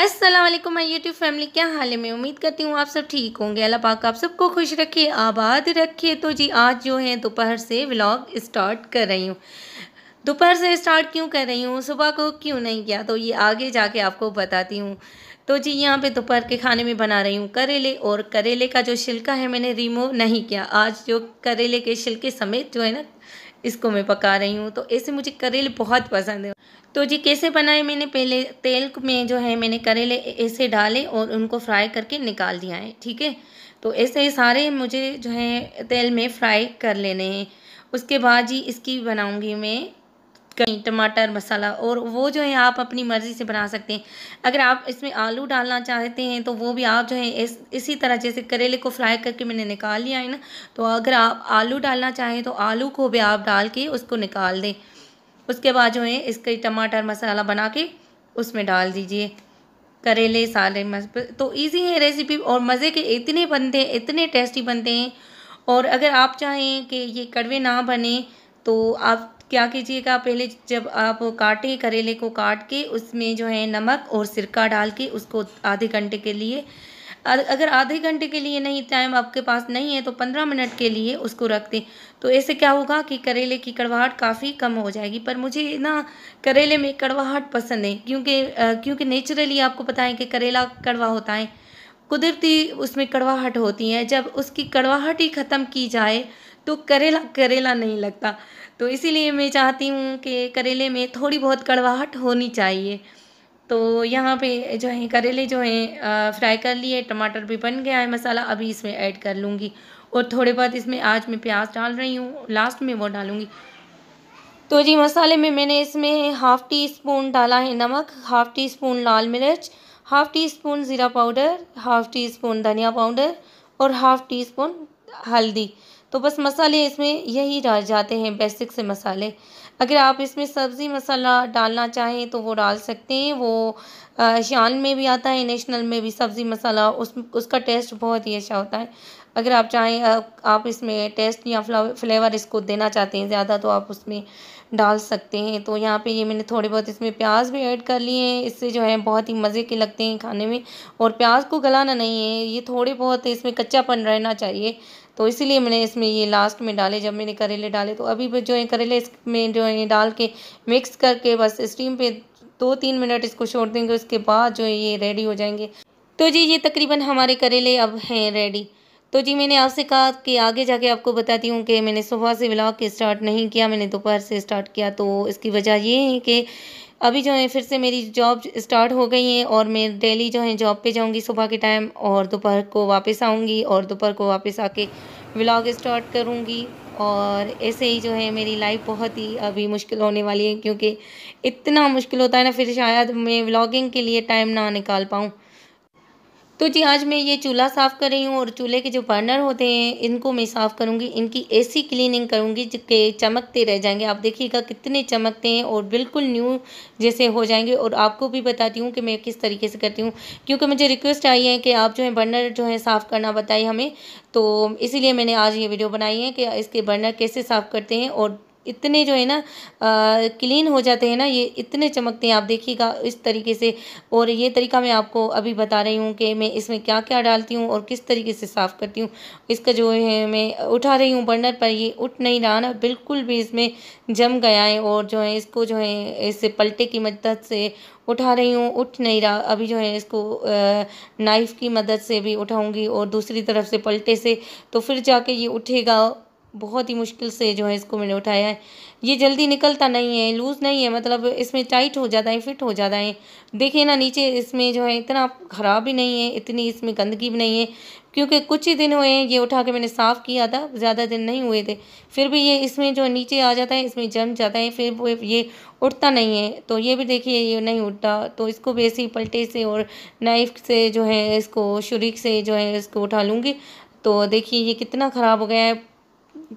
अस्सलाम वालेकुम my YouTube family क्या हाल है मैं उम्मीद करती हूँ आप सब ठीक होंगे अल्लाह पाक आप सबको खुश रखे आबाद रखे तो जी आज जो है दोपहर से व्लॉग स्टार्ट कर रही हूँ दोपहर से स्टार्ट क्यों कर रही हूँ सुबह को क्यों नहीं किया तो ये आगे जाके आपको बताती हूँ तो जी यहाँ पे दोपहर के खाने में बना रही हूँ करेले और करेले का जो छिलका है मैंने रिमूव नहीं किया आज जो करेले के छिलके समेत जो है ना इसको मैं पका रही हूँ तो ऐसे मुझे करेले बहुत पसंद है तो जी कैसे बनाए मैंने पहले तेल में जो है मैंने करेले ऐसे डाले और उनको फ्राई करके निकाल दिया है ठीक है तो ऐसे ही सारे मुझे जो है तेल में फ्राई कर लेने हैं उसके बाद जी इसकी बनाऊँगी मैं कहीं टमाटर मसाला और वो जो है आप अपनी मर्ज़ी से बना सकते हैं अगर आप इसमें आलू डालना चाहते हैं तो वो भी आप जो है इस इसी तरह जैसे करेले को फ्राई करके मैंने निकाल लिया है ना तो अगर आप आलू डालना चाहें तो आलू को भी आप डाल के उसको निकाल दें उसके बाद जो है इसके टमाटर मसाला बना के उसमें डाल दीजिए करेले सारे तो ईजी है रेसिपी और मज़े के इतने बनते हैं इतने टेस्टी बनते हैं और अगर आप चाहें कि ये कड़वे ना बने तो आप क्या कीजिएगा पहले जब आप काटे करेले को काट के उसमें जो है नमक और सिरका डाल के उसको आधे घंटे के लिए अगर आधे घंटे के लिए नहीं टाइम आपके पास नहीं है तो पंद्रह मिनट के लिए उसको रख दें तो ऐसे क्या होगा कि करेले की कड़वाहट काफ़ी कम हो जाएगी पर मुझे ना करेले में कड़वाहट पसंद है क्योंकि क्योंकि नेचुरली आपको पता है कि करेला कड़वा होता है कुदरती उसमें कड़वाहट होती है जब उसकी कड़वाहट ही ख़त्म की जाए तो करेला करेला नहीं लगता तो इसीलिए मैं चाहती हूँ कि करेले में थोड़ी बहुत कड़वाहट होनी चाहिए तो यहाँ पे जो है करेले जो हैं फ्राई कर लिए टमाटर भी बन गया है मसाला अभी इसमें ऐड कर लूँगी और थोड़े बहुत इसमें आज मैं प्याज डाल रही हूँ लास्ट में वो डालूँगी तो जी मसाले में मैंने इसमें हाफ़ टी स्पून डाला है नमक हाफ़ टी स्पून लाल मिर्च हाफ़ टी स्पून ज़ीरा पाउडर हाफ़ टी स्पून धनिया पाउडर और हाफ़ टी स्पून हल्दी तो बस मसाले इसमें यही डाल जाते हैं बेसिक से मसाले अगर आप इसमें सब्ज़ी मसाला डालना चाहें तो वो डाल सकते हैं वो शान में भी आता है नेशनल में भी सब्ज़ी मसाला उस उसका टेस्ट बहुत ही अच्छा होता है अगर आप चाहें आप इसमें टेस्ट या फ्लेवर इसको देना चाहते हैं ज़्यादा तो आप उसमें डाल सकते हैं तो यहाँ पे ये मैंने थोड़े बहुत इसमें प्याज भी ऐड कर लिए हैं इससे जो है बहुत ही मज़े के लगते हैं खाने में और प्याज को गलाना नहीं है ये थोड़े बहुत इसमें कच्चापन रहना चाहिए तो इसीलिए मैंने इसमें ये लास्ट में डाले जब मैंने करेले डाले तो अभी जो है करेले इसमें जो है डाल के मिक्स करके बस स्टीम पे दो तीन मिनट इसको छोड़ देंगे उसके बाद जो है ये रेडी हो जाएंगे तो जी ये तकरीबन हमारे करेले अब हैं रेडी तो जी मैंने आपसे कहा कि आगे जाके आपको बताती हूँ कि मैंने सुबह से ब्लॉग स्टार्ट नहीं किया मैंने दोपहर से स्टार्ट किया तो इसकी वजह ये है कि अभी जो है फिर से मेरी जॉब स्टार्ट हो गई है और मैं डेली जो है जॉब पे जाऊंगी सुबह के टाइम और दोपहर को वापस आऊंगी और दोपहर को वापस आके व्लॉग स्टार्ट करूंगी और ऐसे ही जो है मेरी लाइफ बहुत ही अभी मुश्किल होने वाली है क्योंकि इतना मुश्किल होता है ना फिर शायद मैं व्लॉगिंग के लिए टाइम ना निकाल पाऊँ तो जी आज मैं ये चूल्हा साफ़ कर रही हूँ और चूल्हे के जो बर्नर होते हैं इनको मैं साफ़ करूँगी इनकी ऐसी क्लीनिंग करूँगी जिसके चमकते रह जाएंगे आप देखिएगा कितने चमकते हैं और बिल्कुल न्यू जैसे हो जाएंगे और आपको भी बताती हूँ कि मैं किस तरीके से करती हूँ क्योंकि मुझे रिक्वेस्ट आई है कि आप जो है बर्नर जो है साफ़ करना बताए हमें तो इसीलिए मैंने आज ये वीडियो बनाई है कि इसके बर्नर कैसे साफ़ करते हैं और इतने जो है ना क्लीन हो जाते हैं ना ये इतने चमकते हैं आप देखिएगा इस तरीके से और ये तरीका मैं आपको अभी बता रही हूँ कि मैं इसमें क्या क्या डालती हूँ और किस तरीके से साफ़ करती हूँ इसका जो है मैं उठा रही हूँ बर्नर पर ये उठ नहीं रहा ना बिल्कुल भी इसमें जम गया है और जो है इसको जो है इससे पलटे की मदद से उठा रही हूँ उठ नहीं रहा अभी जो है इसको नाइफ़ की मदद से भी उठाऊँगी और दूसरी तरफ से पलटे से तो फिर जाके ये उठेगा बहुत ही मुश्किल से जो है इसको मैंने उठाया है ये जल्दी निकलता नहीं है लूज़ नहीं है मतलब इसमें टाइट हो जाता है फिट हो जाता है देखिए ना नीचे इसमें जो है इतना ख़राब भी नहीं है इतनी इसमें गंदगी भी नहीं है क्योंकि कुछ ही दिन हुए हैं ये उठा के मैंने साफ़ किया था ज़्यादा दिन नहीं हुए थे फिर भी ये इसमें जो नीचे आ जाता है इसमें जम जाता है फिर वो ये उठता नहीं है तो ये भी देखिए ये नहीं उठता तो इसको भी ऐसे ही पलटे से और नाइफ से जो है इसको शुरिक से जो है इसको उठा लूँगी तो देखिए ये कितना ख़राब हो गया है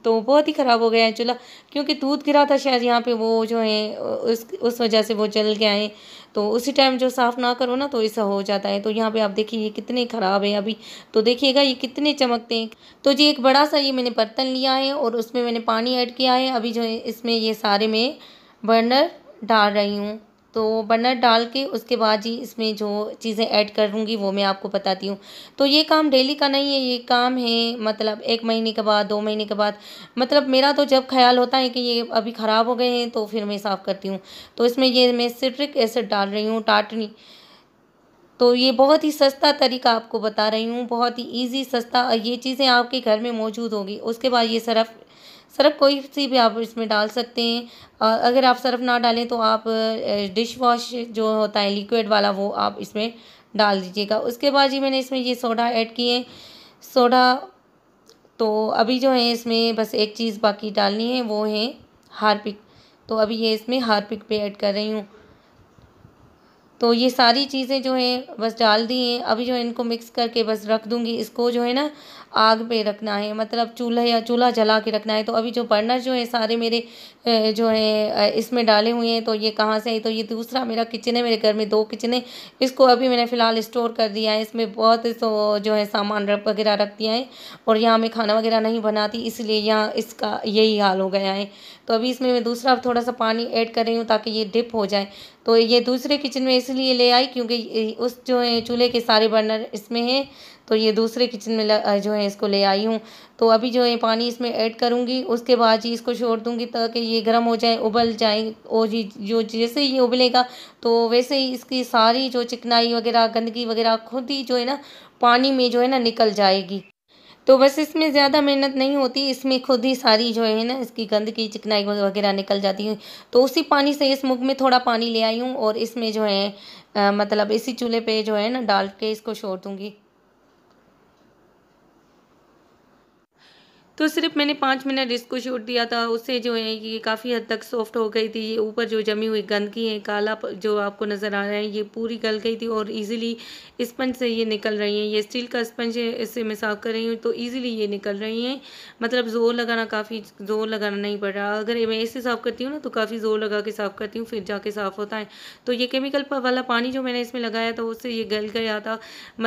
तो बहुत ही ख़राब हो गया है चूल्हा क्योंकि दूध गिरा था शायद यहाँ पे वो जो है उस उस वजह से वो जल गया है तो उसी टाइम जो साफ़ ना करो ना तो ऐसा हो जाता है तो यहाँ पे आप देखिए ये कितने ख़राब है अभी तो देखिएगा ये कितने चमकते हैं तो जी एक बड़ा सा ये मैंने बर्तन लिया है और उसमें मैंने पानी ऐड किया है अभी जो है इसमें ये सारे में बर्नर डाल रही हूँ तो बर्नर डाल के उसके बाद ही इसमें जो चीज़ें ऐड करूँगी वो मैं आपको बताती हूँ तो ये काम डेली का नहीं है ये काम है मतलब एक महीने के बाद दो महीने के बाद मतलब मेरा तो जब ख्याल होता है कि ये अभी ख़राब हो गए हैं तो फिर मैं साफ़ करती हूँ तो इसमें ये मैं सिट्रिक एसिड डाल रही हूँ टाटनी तो ये बहुत ही सस्ता तरीका आपको बता रही हूँ बहुत ही इजी सस्ता ये चीज़ें आपके घर में मौजूद होगी उसके बाद ये सरफ सरफ कोई सी भी आप इसमें डाल सकते हैं अगर आप सरफ ना डालें तो आप डिश वॉश जो होता है लिक्विड वाला वो आप इसमें डाल दीजिएगा उसके बाद जी मैंने इसमें ये सोडा ऐड किए सोडा तो अभी जो है इसमें बस एक चीज़ बाकी डालनी है वो है हार्पिक तो अभी ये इसमें हार्पिक पे ऐड कर रही हूँ तो ये सारी चीज़ें जो हैं बस डाल दी हैं अभी जो है इनको मिक्स करके बस रख दूंगी इसको जो है ना आग पे रखना है मतलब चूल्हा या चूल्हा जला के रखना है तो अभी जो बर्नर जो है सारे मेरे जो है इसमें डाले हुए हैं तो ये कहाँ से है तो ये दूसरा मेरा किचन है मेरे घर में दो किचन है इसको अभी मैंने फ़िलहाल स्टोर कर दिया है इसमें बहुत जो है सामान वगैरह रख दिया है और यहाँ मैं खाना वगैरह नहीं बनाती इसलिए यहाँ इसका यही हाल हो गया है तो अभी इसमें मैं दूसरा थोड़ा सा पानी ऐड कर रही हूँ ताकि ये डिप हो जाए तो ये दूसरे किचन में इसलिए ले आई क्योंकि उस जो है चूल्हे के सारे बर्नर इसमें हैं तो ये दूसरे किचन में जो है इसको ले आई हूँ तो अभी जो है पानी इसमें ऐड करूँगी उसके बाद ही इसको छोड़ दूँगी ताकि ये गर्म हो जाए उबल जाए और जी जो जैसे ये उबलेगा तो वैसे ही इसकी सारी जो चिकनाई वगैरह गंदगी वगैरह खुद ही जो है ना पानी में जो है ना निकल जाएगी तो बस इसमें ज़्यादा मेहनत नहीं होती इसमें खुद ही सारी जो है ना इसकी गंद की चिकनाई वगैरह निकल जाती है तो उसी पानी से इस मुग में थोड़ा पानी ले आई हूँ और इसमें जो है आ, मतलब इसी चूल्हे पे जो है ना डाल के इसको छोड़ दूँगी तो सिर्फ मैंने पाँच मिनट इसको छूट दिया था उससे जो है ये काफ़ी हद तक सॉफ्ट हो गई थी ये ऊपर जो जमी हुई गंदगी है काला जो आपको नज़र आ रहा है ये पूरी गल गई थी और ईजिली स्पंज से ये निकल रही हैं ये स्टील का स्पंज है इससे मैं साफ़ कर रही हूँ तो ईजिली ये निकल रही हैं मतलब ज़ोर लगाना काफ़ी ज़ोर लगाना नहीं पड़ रहा अगर मैं इससे साफ़ करती हूँ ना तो काफ़ी ज़ोर लगा के साफ़ करती हूँ फिर जाके साफ़ होता है तो ये केमिकल वाला पानी जो मैंने इसमें लगाया था उससे ये गल गया था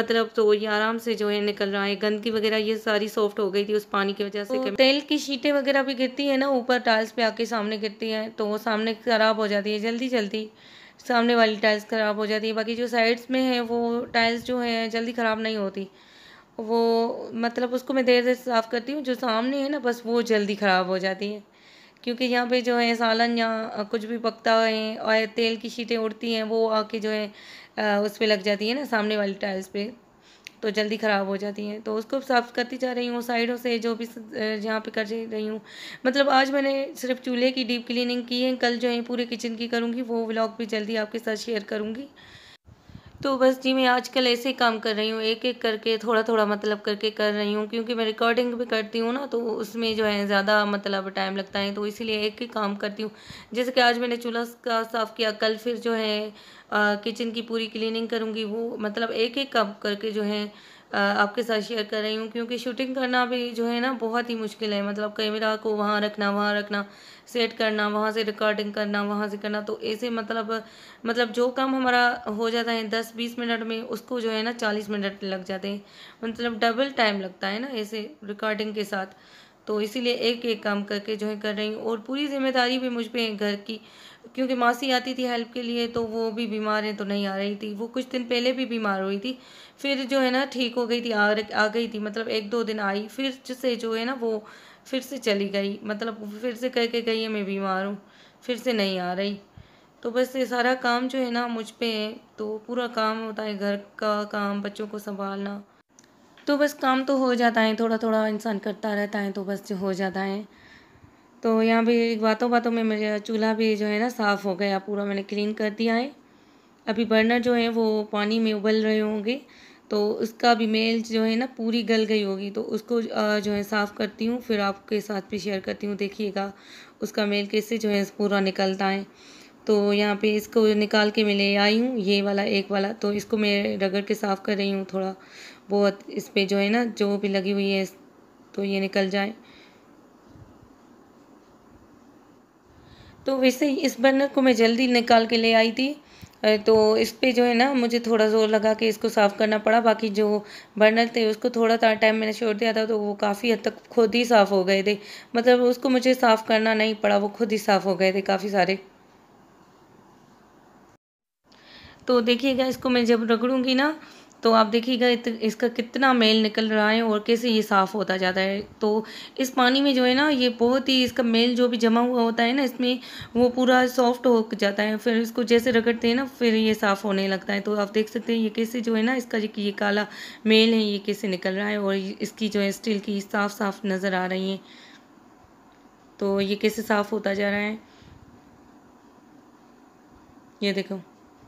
मतलब तो ये आराम से जो है निकल रहा है गंदगी वगैरह ये सारी सॉफ्ट हो गई थी उस पानी की वजह वजह से तो तेल की शीटें वगैरह भी गिरती है ना ऊपर टाइल्स पे आके सामने गिरती हैं तो वो सामने ख़राब हो जाती है जल्दी जल्दी सामने वाली टाइल्स ख़राब हो जाती है बाकी जो साइड्स में है वो टाइल्स जो है जल्दी ख़राब नहीं होती वो मतलब उसको मैं देर देर साफ़ करती हूँ जो सामने है ना बस वो जल्दी ख़राब हो जाती है क्योंकि यहाँ पे जो है सालन या कुछ भी पकता है और तेल की शीटें उड़ती हैं वो आके जो है उस पर लग जाती है ना सामने वाली टाइल्स पे तो जल्दी ख़राब हो जाती हैं तो उसको साफ़ करती जा रही हूँ साइडों से जो भी जहाँ पे कर रही हूँ मतलब आज मैंने सिर्फ चूल्हे की डीप क्लीनिंग की है कल जो है पूरे किचन की करूँगी वो व्लॉग भी जल्दी आपके साथ शेयर करूँगी तो बस जी मैं आजकल ऐसे ही काम कर रही हूँ एक एक करके थोड़ा थोड़ा मतलब करके कर रही हूँ क्योंकि मैं रिकॉर्डिंग भी करती हूँ ना तो उसमें जो है ज़्यादा मतलब टाइम लगता है तो इसीलिए एक ही काम करती हूँ जैसे कि आज मैंने चूल्हा का साफ़ किया कल फिर जो है किचन की पूरी क्लीनिंग करूँगी वो मतलब एक एक काम करके जो है आपके साथ शेयर कर रही हूँ क्योंकि शूटिंग करना भी जो है ना बहुत ही मुश्किल है मतलब कैमरा को वहाँ रखना वहाँ रखना सेट करना वहाँ से रिकॉर्डिंग करना वहाँ से करना तो ऐसे मतलब मतलब जो काम हमारा हो जाता है दस बीस मिनट में उसको जो है ना चालीस मिनट लग जाते हैं मतलब डबल टाइम लगता है ना ऐसे रिकॉर्डिंग के साथ तो इसीलिए एक एक काम करके जो है कर रही हूँ और पूरी जिम्मेदारी भी मुझ पर घर की क्योंकि मासी आती थी हेल्प के लिए तो वो भी बीमार हैं तो नहीं आ रही थी वो कुछ दिन पहले भी बीमार हुई थी फिर जो है ना ठीक हो गई थी आ, आ गई थी मतलब एक दो दिन आई फिर से जो है ना वो फिर से चली गई मतलब फिर से कह के गई है मैं बीमार हूँ फिर से नहीं आ रही तो बस ये सारा काम जो है ना मुझ पर है तो पूरा काम होता है घर का काम बच्चों को संभालना तो बस काम तो हो जाता है थोड़ा थोड़ा इंसान करता रहता है तो बस जो हो जाता है तो यहाँ पे बातों बातों में मेरा चूल्हा भी जो है ना साफ़ हो गया पूरा मैंने क्लीन कर दिया है अभी बर्नर जो है वो पानी में उबल रहे होंगे तो उसका भी मेल जो है ना पूरी गल गई होगी तो उसको जो है साफ़ करती हूँ फिर आपके साथ भी शेयर करती हूँ देखिएगा उसका मेल कैसे जो है पूरा निकलता है तो यहाँ पे इसको निकाल के मैं ले आई हूँ ये वाला एक वाला तो इसको मैं रगड़ के साफ़ कर रही हूँ थोड़ा बहुत इस पर जो है ना जो भी लगी हुई है तो ये निकल जाए तो वैसे ही इस बर्नर को मैं जल्दी निकाल के ले आई थी तो इस पर जो है ना मुझे थोड़ा जोर लगा के इसको साफ़ करना पड़ा बाकी जो बर्नर थे उसको थोड़ा सा टाइम मैंने छोड़ दिया था तो वो काफ़ी हद तक खुद ही साफ़ हो गए थे मतलब उसको मुझे साफ़ करना नहीं पड़ा वो खुद ही साफ़ हो गए थे काफ़ी सारे तो देखिएगा इसको मैं जब रगड़ूंगी ना तो आप देखिएगा इसका कितना मेल निकल रहा है और कैसे ये साफ़ होता जाता है तो इस पानी में जो है ना ये बहुत ही इसका मेल जो भी जमा हुआ होता है ना इसमें वो पूरा सॉफ्ट हो जाता है फिर इसको जैसे रगड़ते हैं ना फिर ये साफ़ होने लगता है तो आप देख सकते हैं ये कैसे जो है ना इसका ये काला मेल है ये कैसे निकल रहा है और इसकी जो है स्टील की साफ़ साफ़ नज़र आ रही है तो ये कैसे साफ़ होता जा रहा है ये देखो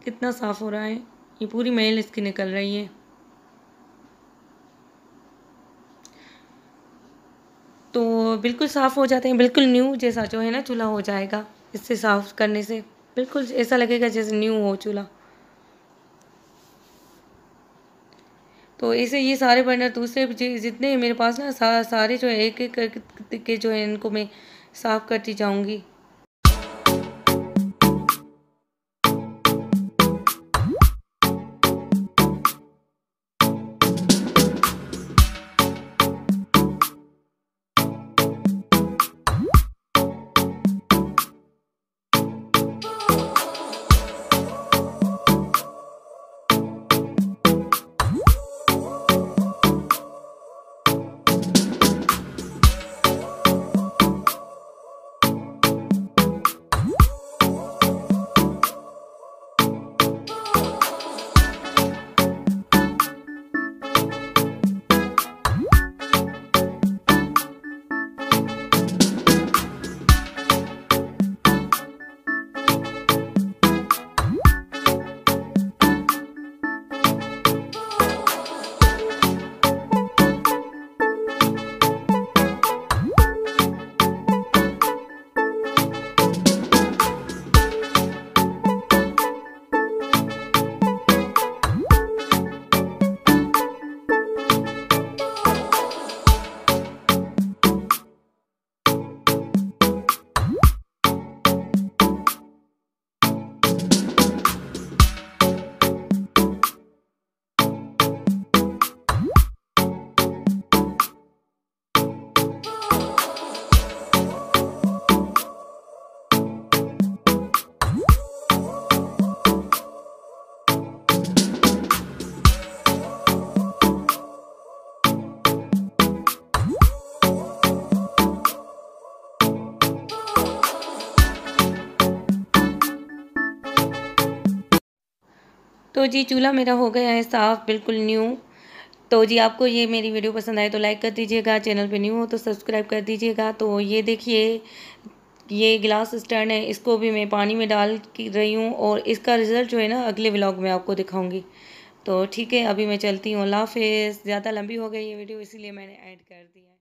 कितना साफ़ हो रहा है ये पूरी मेल इसकी निकल रही है तो बिल्कुल साफ़ हो जाते हैं बिल्कुल न्यू जैसा जो है ना चूल्हा हो जाएगा इससे साफ़ करने से बिल्कुल ऐसा लगेगा जैसे न्यू हो चूल्हा तो ऐसे ये सारे बर्नर दूसरे जितने मेरे पास ना सा, सारे जो एक एक करके जो है इनको मैं साफ़ करती जाऊँगी तो जी चूल्हा मेरा हो गया है साफ़ बिल्कुल न्यू तो जी आपको ये मेरी वीडियो पसंद आए तो लाइक कर दीजिएगा चैनल पे न्यू हो तो सब्सक्राइब कर दीजिएगा तो ये देखिए ये गिलास स्टैंड है इसको भी मैं पानी में डाल रही हूँ और इसका रिज़ल्ट जो है ना अगले ब्लॉग में आपको दिखाऊंगी तो ठीक है अभी मैं चलती हूँ अल्लाह ज़्यादा लंबी हो गई ये वीडियो इसीलिए मैंने ऐड कर दिया